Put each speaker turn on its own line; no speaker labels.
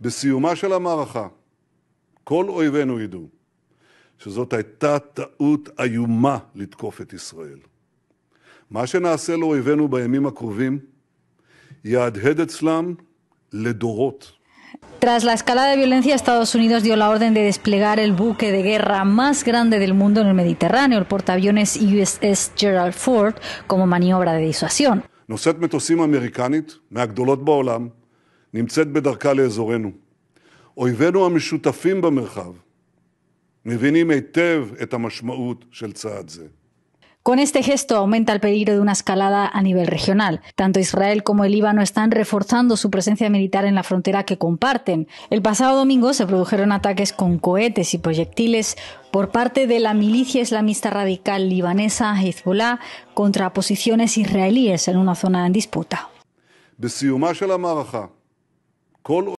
בסיומה של המערכה כל אויבינו ידעו שזאת הייתה טעות איומה לתקוף את ישראל. מה שנעשה לאויבינו בימים הקרובים יהדהד אצלם לדורות.
Tras la escalada de violencia, Estados Unidos dio la orden de desplegar el buque de guerra más grande del mundo en el Mediterráneo, el portaaviones USS Gerald Ford, como maniobra de disuasión.
נושאת מטוסים אמריקנית, מהגדולות בעולם,
Con este gesto aumenta el peligro de una escalada a nivel regional. Tanto Israel como el Líbano están reforzando su presencia militar en la frontera que comparten. El pasado domingo se produjeron ataques con cohetes y proyectiles por parte de la milicia islamista radical libanesa Hezbollah contra posiciones israelíes en una zona en disputa.
כל אויב,